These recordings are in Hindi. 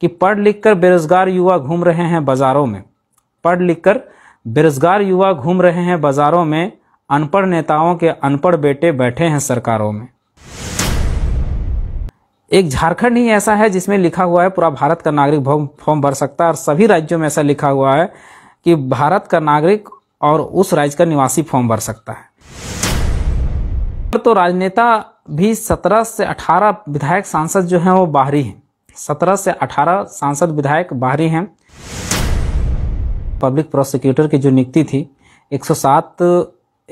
कि पढ़ लिख कर बेरोज़गार युवा घूम रहे हैं बाज़ारों में पढ़ लिख कर बेरोज़गार युवा घूम रहे हैं बाज़ारों में अनपढ़ नेताओं के अनपढ़ बेटे बैठे हैं सरकारों में एक झारखंड ही ऐसा है जिसमें लिखा हुआ है पूरा भारत का नागरिक फॉर्म भर सकता है और सभी राज्यों में ऐसा लिखा हुआ है कि भारत का नागरिक और उस राज्य का निवासी फॉर्म भर सकता है तो राजनेता भी 17 से 18 विधायक सांसद जो हैं वो बाहरी हैं सत्रह से अठारह सांसद विधायक बाहरी हैं पब्लिक प्रोसिक्यूटर की जो नियुक्ति थी 107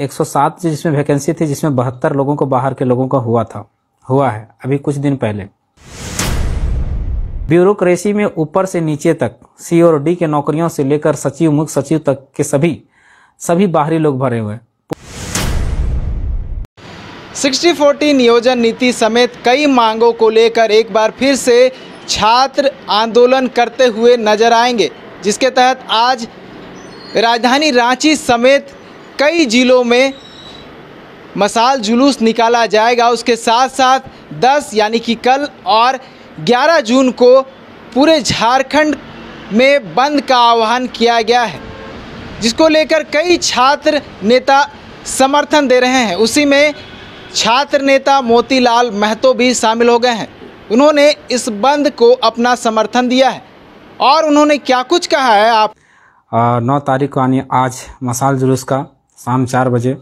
107 जिसमें वैकेंसी थी जिसमें बहत्तर लोगों को बाहर के लोगों का हुआ था हुआ है अभी कुछ दिन पहले ब्यूरोक्रेसी में ऊपर से नीचे तक सी और डी के नौकरियों से लेकर सचिव मुख्य सचिव तक के सभी सभी बाहरी लोग भरे हुए सिक्सटी फोर्टी नियोजन नीति समेत कई मांगों को लेकर एक बार फिर से छात्र आंदोलन करते हुए नजर आएंगे जिसके तहत आज राजधानी रांची समेत कई ज़िलों में मसाल जुलूस निकाला जाएगा उसके साथ साथ 10 यानी कि कल और 11 जून को पूरे झारखंड में बंद का आह्वान किया गया है जिसको लेकर कई छात्र नेता समर्थन दे रहे हैं उसी में छात्र नेता मोतीलाल महतो भी शामिल हो गए हैं उन्होंने इस बंद को अपना समर्थन दिया है और उन्होंने क्या कुछ कहा है आप नौ तारीख को यानी आज मसाल जुलूस का शाम चार बजे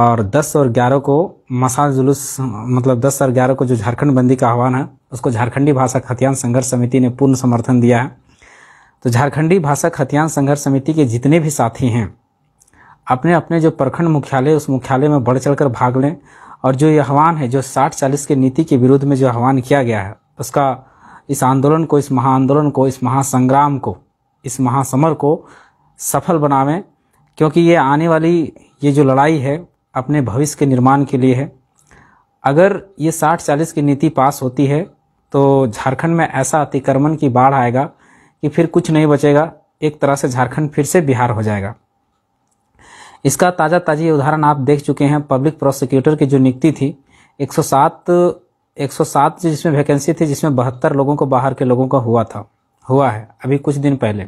और दस और ग्यारह को मसाल जुलूस मतलब दस और ग्यारह को जो झारखंड बंदी का आह्वान है उसको झारखंडी भाषा खतियान संघर्ष समिति ने पूर्ण समर्थन दिया है तो झारखंडी भाषा खतियान संघर्ष समिति के जितने भी साथी हैं अपने अपने जो प्रखंड मुख्यालय उस मुख्यालय में बढ़ चढ़ भाग लें और जो ये आह्वान है जो साठ चालीस की नीति के विरुद्ध में जो आह्वान किया गया है उसका इस आंदोलन को इस महा आंदोलन को इस महासंग्राम को इस महासमर को सफल बनावें क्योंकि ये आने वाली ये जो लड़ाई है अपने भविष्य के निर्माण के लिए है अगर ये साठ चालीस की नीति पास होती है तो झारखंड में ऐसा अतिक्रमण की बाढ़ आएगा कि फिर कुछ नहीं बचेगा एक तरह से झारखंड फिर से बिहार हो जाएगा इसका ताज़ा ताज़ी उदाहरण आप देख चुके हैं पब्लिक प्रोसिक्यूटर की जो नियुक्ति थी 107 107 जिसमें वैकेंसी थी जिसमें बहत्तर लोगों को बाहर के लोगों का हुआ था हुआ है अभी कुछ दिन पहले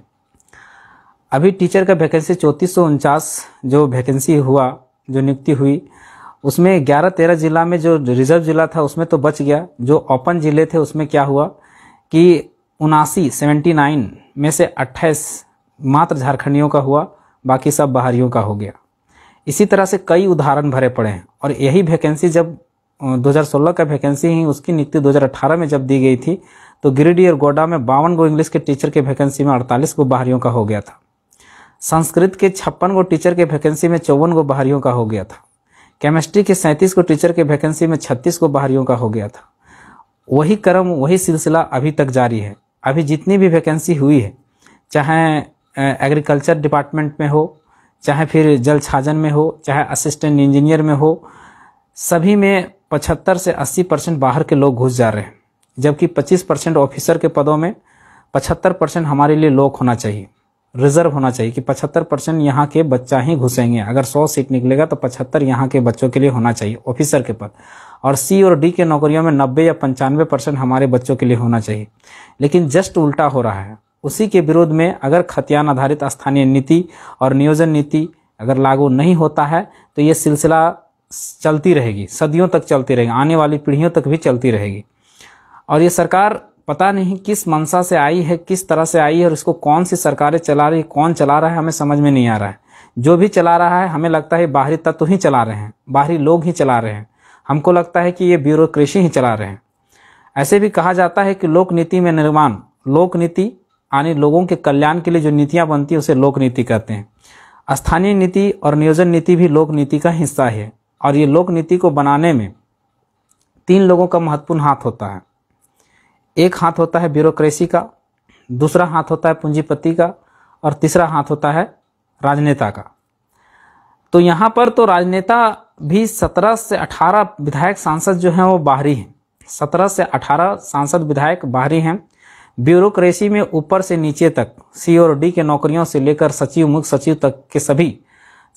अभी टीचर का वैकेंसी चौंतीस जो वैकेंसी हुआ जो नियुक्ति हुई उसमें ग्यारह तेरह जिला में जो रिजर्व जिला था उसमें तो बच गया जो ओपन जिले थे उसमें क्या हुआ कि उनासी सेवेंटी नाइन में से अट्ठाईस मात्र झारखंडियों का हुआ बाकी सब बाहरियों का हो गया इसी तरह से कई उदाहरण भरे पड़े हैं और यही वैकेंसी जब 2016 का वैकेंसी ही उसकी नियुक्ति 2018 में जब दी गई थी तो गिरिडीह और गोडा में बावन गो इंग्लिश के टीचर के वैकेंसी में 48 गो बाहरियों का हो गया था संस्कृत के छप्पन गो टीचर के वैकेंसी में चौवन गो बाहरियों का हो गया था केमिस्ट्री के सैंतीस गो टीचर के वैकेंसी में छत्तीस गो बाहरियों का हो गया था वही क्रम वही सिलसिला अभी तक जारी है अभी जितनी भी वैकेंसी हुई है चाहे एग्रीकल्चर डिपार्टमेंट में हो चाहे फिर जल छाजन में हो चाहे असिस्टेंट इंजीनियर में हो सभी में पचहत्तर से अस्सी परसेंट बाहर के लोग घुस जा रहे हैं जबकि पच्चीस परसेंट ऑफिसर के पदों में पचहत्तर परसेंट हमारे लिए लोक होना चाहिए रिजर्व होना चाहिए कि पचहत्तर परसेंट यहाँ के बच्चा ही घुसेंगे अगर सौ सीट निकलेगा तो पचहत्तर यहाँ के बच्चों के लिए होना चाहिए ऑफिसर के पद और सी और डी के नौकरियों में नब्बे या पंचानवे परसेंट हमारे बच्चों के लिए होना चाहिए लेकिन जस्ट उल्टा हो रहा है उसी के विरोध में अगर खतियान आधारित स्थानीय नीति और नियोजन नीति अगर लागू नहीं होता है तो ये सिलसिला चलती रहेगी सदियों तक चलती रहेगी आने वाली पीढ़ियों तक भी चलती रहेगी और ये सरकार पता नहीं किस मंशा से आई है किस तरह से आई है और इसको कौन सी सरकारें चला रही कौन चला रहा है हमें समझ में नहीं आ रहा है जो भी चला रहा है हमें लगता है बाहरी तत्व ही चला रहे हैं बाहरी लोग ही चला रहे हैं हमको लगता है कि ये ब्यूरोक्रेसी ही चला रहे हैं ऐसे भी कहा जाता है कि लोक नीति में निर्माण लोक नीति यानी लोगों के कल्याण के लिए जो नीतियाँ बनती है उसे लोक नीति कहते हैं स्थानीय नीति और नियोजन नीति भी लोक नीति का हिस्सा है और ये लोक नीति को बनाने में तीन लोगों का महत्वपूर्ण हाथ होता है एक हाथ होता है ब्यूरोक्रेसी का दूसरा हाथ होता है पूंजीपति का और तीसरा हाथ होता है राजनेता का तो यहाँ पर तो राजनेता भी 17 से 18 विधायक सांसद जो हैं वो बाहरी हैं 17 से 18 सांसद विधायक बाहरी हैं ब्यूरोक्रेसी में ऊपर से नीचे तक सी और डी के नौकरियों से लेकर सचिव मुख्य सचिव तक के सभी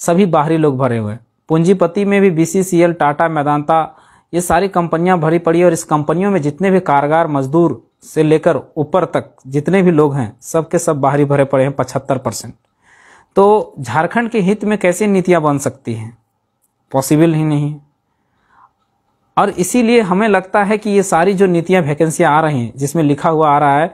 सभी बाहरी लोग भरे हुए पूंजीपति में भी बीसीसीएल टाटा मैदानता ये सारी कंपनियां भरी पड़ी और इस कंपनियों में जितने भी कारगार मजदूर से लेकर ऊपर तक जितने भी लोग हैं सब के सब बाहरी भरे पड़े हैं पचहत्तर परसेंट तो झारखंड के हित में कैसी नीतियाँ बन सकती हैं पॉसिबल ही नहीं और इसीलिए हमें लगता है कि ये सारी जो नीतियाँ वैकेंसियाँ आ रही हैं जिसमें लिखा हुआ आ रहा है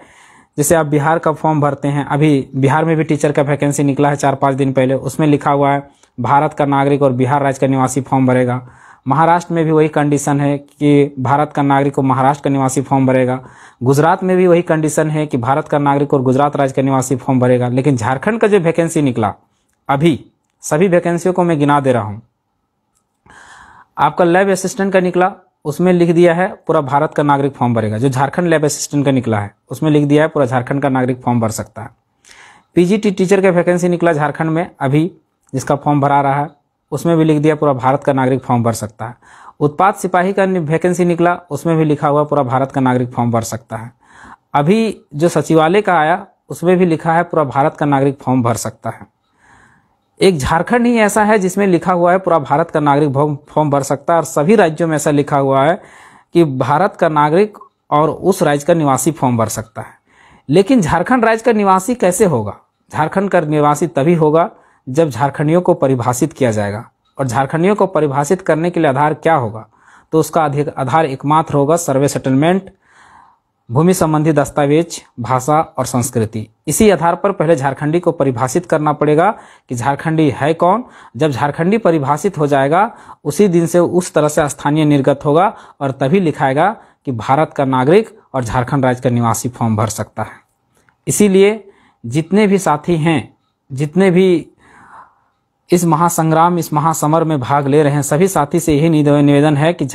जैसे आप बिहार का फॉर्म भरते हैं अभी बिहार में भी टीचर का वैकेंसी निकला है चार पाँच दिन पहले उसमें लिखा हुआ है भारत का नागरिक और बिहार राज्य का निवासी फॉर्म भरेगा महाराष्ट्र में भी वही कंडीशन है कि भारत का नागरिक और महाराष्ट्र का निवासी फॉर्म भरेगा गुजरात में भी वही कंडीशन है कि भारत का नागरिक और गुजरात राज्य का निवासी फॉर्म भरेगा लेकिन झारखंड का जो वैकेंसी निकला अभी सभी वैकेंसियों को मैं गिना दे रहा हूँ आपका लैब असिस्टेंट का निकला उसमें लिख दिया है पूरा भारत का नागरिक फॉर्म भरेगा जो झारखंड लैब असिस्टेंट का निकला है उसमें लिख दिया है पूरा झारखंड का नागरिक फॉर्म भर सकता है पीजीटी टीचर का वैकेंसी निकला झारखंड में अभी जिसका फॉर्म भरा रहा है उसमें भी लिख दिया पूरा भारत का नागरिक फॉर्म भर सकता है उत्पाद सिपाही का वैकेंसी निकला उसमें भी लिखा हुआ पूरा भारत का नागरिक फॉर्म भर सकता है अभी जो सचिवालय का आया उसमें भी लिखा है पूरा भारत का नागरिक फॉर्म भर सकता है एक झारखंड ही ऐसा है जिसमें लिखा हुआ है पूरा भारत का नागरिक फॉर्म भर सकता है और सभी राज्यों में ऐसा लिखा हुआ है कि भारत का नागरिक और उस राज्य का निवासी फॉर्म भर सकता है लेकिन झारखंड राज्य का निवासी कैसे होगा झारखंड का निवासी तभी होगा जब झारखंडियों को परिभाषित किया जाएगा और झारखंडियों को परिभाषित करने के लिए आधार क्या होगा तो उसका आधार एकमात्र होगा सर्वे सेटलमेंट भूमि संबंधी दस्तावेज भाषा और संस्कृति इसी आधार पर पहले झारखंडी को परिभाषित करना पड़ेगा कि झारखंडी है कौन जब झारखंडी परिभाषित हो जाएगा उसी दिन से उस तरह से स्थानीय निर्गत होगा और तभी लिखाएगा कि भारत का नागरिक और झारखंड राज्य का निवासी फॉर्म भर सकता है इसीलिए जितने भी साथी हैं जितने भी इस महासंग्राम इस महासमर में भाग ले रहे हैं सभी साथी से यही निवेदन है कि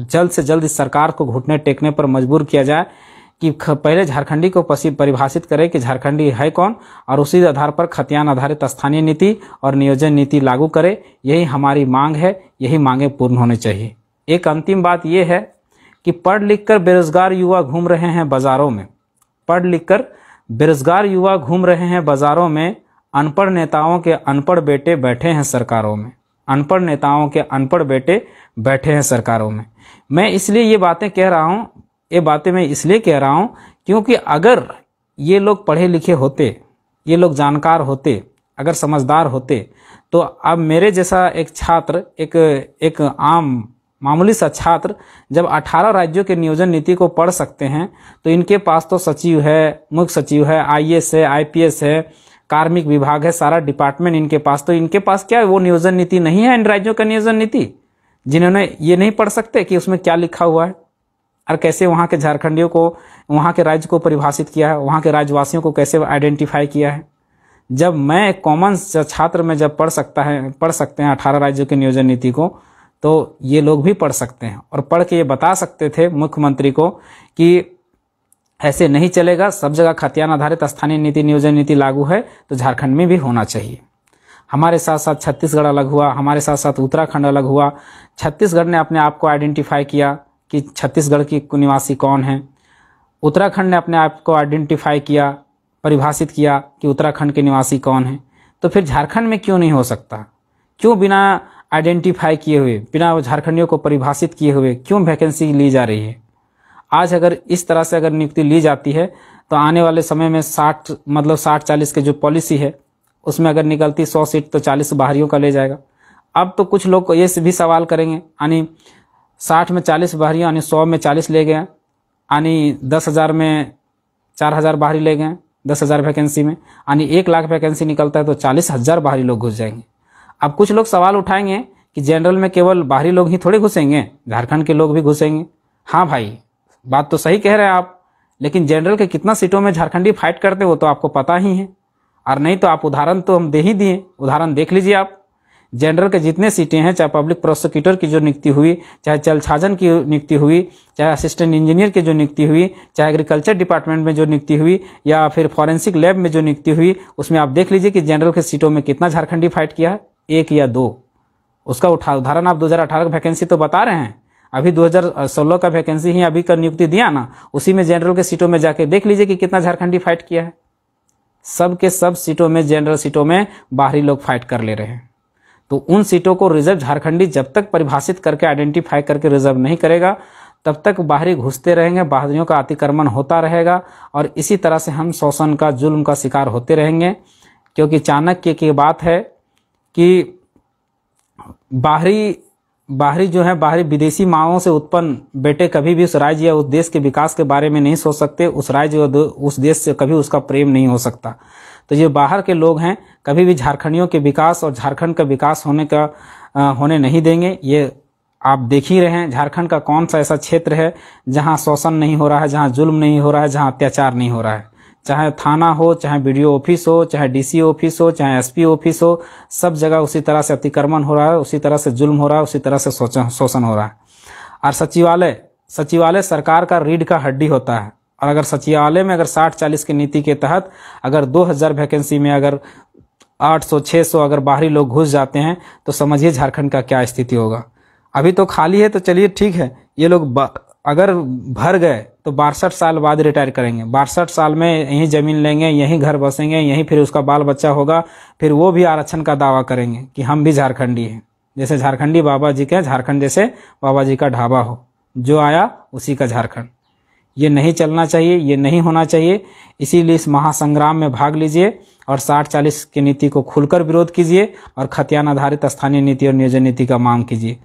जल्द से जल्द इस सरकार को घुटने टेकने पर मजबूर किया जाए कि पहले झारखंडी को परिभाषित करें कि झारखंडी है कौन और उसी आधार पर खतियान आधारित स्थानीय नीति और नियोजन नीति लागू करें यही हमारी मांग है यही मांगे पूर्ण होनी चाहिए एक अंतिम बात यह है कि पढ़ लिख कर बेरोजगार युवा घूम रहे हैं बाज़ारों में पढ़ लिख कर बेरोजगार युवा घूम रहे हैं बाज़ारों में अनपढ़ नेताओं के अनपढ़ बेटे बैठे हैं सरकारों में अनपढ़ नेताओं के अनपढ़ बेटे बैठे हैं सरकारों में मैं इसलिए ये बातें कह रहा हूँ ये बातें मैं इसलिए कह रहा हूँ क्योंकि अगर ये लोग पढ़े लिखे होते ये लोग जानकार होते अगर समझदार होते तो अब मेरे जैसा एक छात्र एक एक आम मामूली सा छात्र जब 18 राज्यों के नियोजन नीति को पढ़ सकते हैं तो इनके पास तो सचिव है मुख्य सचिव है आईएएस है आईपीएस है कार्मिक विभाग है सारा डिपार्टमेंट इनके पास तो इनके पास क्या है वो नियोजन नीति नहीं है इन राज्यों का नियोजन नीति जिन्होंने ये नहीं पढ़ सकते कि उसमें क्या लिखा हुआ है और कैसे वहाँ के झारखंडियों को वहाँ के राज्य को परिभाषित किया है वहाँ के राज्यवासियों को कैसे आइडेंटिफाई किया है जब मैं एक कॉमन छात्र में जब पढ़ सकता है पढ़ सकते हैं अठारह राज्यों के नियोजन नीति को तो ये लोग भी पढ़ सकते हैं और पढ़ के ये बता सकते थे मुख्यमंत्री को कि ऐसे नहीं चलेगा सब जगह खतियान आधारित स्थानीय नीति नियोजन नीति लागू है तो झारखंड में भी होना चाहिए हमारे साथ साथ छत्तीसगढ़ अलग हुआ हमारे साथ साथ उत्तराखंड अलग हुआ छत्तीसगढ़ ने अपने आप को आइडेंटिफाई किया कि छत्तीसगढ़ की निवासी कौन है उत्तराखंड ने अपने आप को आइडेंटिफाई किया परिभाषित किया कि उत्तराखंड के निवासी कौन है तो फिर झारखंड में क्यों नहीं हो सकता क्यों बिना आइडेंटिफाई किए हुए बिना झारखंडियों को परिभाषित किए हुए क्यों वैकेंसी ली जा रही है आज अगर इस तरह से अगर नियुक्ति ली जाती है तो आने वाले समय में साठ मतलब साठ चालीस की जो पॉलिसी है उसमें अगर निकलती सौ सीट तो चालीस बाहरियों का ले जाएगा अब तो कुछ लोग ये भी सवाल करेंगे यानी साठ में चालीस बाहरियों यानी सौ में चालीस ले गए यानी दस हज़ार में चार हज़ार बाहरी ले गए दस हज़ार वैकेंसी में यानी एक लाख वैकेंसी निकलता है तो चालीस हज़ार बाहरी लोग घुस जाएंगे अब कुछ लोग सवाल उठाएंगे कि जनरल में केवल बाहरी लोग ही थोड़े घुसेंगे झारखंड के लोग भी घुसेंगे हाँ भाई बात तो सही कह रहे हैं आप लेकिन जनरल के कितना सीटों में झारखंडी फाइट करते वो तो आपको पता ही है और नहीं तो आप उदाहरण तो हम दे ही दिए उदाहरण देख लीजिए आप जनरल के जितने सीटें हैं चाहे पब्लिक प्रोसिक्यूटर की जो नियुक्ति हुई चाहे जल छाजन की नियुक्ति हुई चाहे असिस्टेंट इंजीनियर की जो नियुक्ति हुई चाहे एग्रीकल्चर डिपार्टमेंट में जो नियुक्ति हुई या फिर फॉरेंसिक लैब में जो नियुक्ति हुई उसमें आप देख लीजिए कि जनरल के सीटों में कितना झारखंडी फाइट किया है एक या दो उसका उठा उदाहरण आप दो हज़ार अठारह वैकेंसी तो बता रहे हैं अभी 2016 का वैकेंसी ही अभी का नियुक्ति दिया ना उसी में जनरल के सीटों में जाके देख लीजिए कि कितना झारखंडी फाइट किया है सब के सब सीटों में जनरल सीटों में बाहरी लोग फाइट कर ले रहे हैं तो उन सीटों को रिजर्व झारखंडी जब तक परिभाषित करके आइडेंटिफाई करके रिजर्व नहीं करेगा तब तक बाहरी घुसते रहेंगे बाहरियों का अतिक्रमण होता रहेगा और इसी तरह से हम शोषण का जुल्म का शिकार होते रहेंगे क्योंकि चाणक्य की बात है कि बाहरी बाहरी जो है बाहरी विदेशी माओं से उत्पन्न बेटे कभी भी उस राज्य या उस देश के विकास के बारे में नहीं सोच सकते उस राज्य या उस देश से कभी उसका प्रेम नहीं हो सकता तो ये बाहर के लोग हैं कभी भी झारखंडियों के विकास और झारखंड का विकास होने का आ, होने नहीं देंगे ये आप देख ही रहे हैं झारखंड का कौन सा ऐसा क्षेत्र है जहाँ शोषण नहीं हो रहा है जहाँ जुल्म नहीं हो रहा है जहाँ अत्याचार नहीं हो रहा है चाहे थाना हो चाहे बी ऑफिस हो चाहे डीसी ऑफिस हो चाहे एसपी ऑफिस हो सब जगह उसी तरह से अतिक्रमण हो रहा है उसी तरह से जुल्म हो रहा है उसी तरह से शोषण हो रहा है और सचिवालय सचिवालय सरकार का रीढ़ का हड्डी होता है और अगर सचिवालय में अगर साठ चालीस की नीति के तहत अगर दो हज़ार वैकेंसी में अगर 800 600 अगर बाहरी लोग घुस जाते हैं तो समझिए झारखंड का क्या स्थिति होगा अभी तो खाली है तो चलिए ठीक है ये लोग अगर भर गए तो बासठ साल बाद रिटायर करेंगे बासठ साल में यहीं ज़मीन लेंगे यहीं घर बसेंगे यहीं फिर उसका बाल बच्चा होगा फिर वो भी आरक्षण का दावा करेंगे कि हम भी झारखंडी हैं जैसे झारखंडी बाबा जी के झारखंड जैसे बाबा जी का ढाबा हो जो आया उसी का झारखंड ये नहीं चलना चाहिए ये नहीं होना चाहिए इसीलिए इस महासंग्राम में भाग लीजिए और साठ चालीस की नीति को खुलकर विरोध कीजिए और खतियान आधारित स्थानीय नीति और नियोजन नीति का मांग कीजिए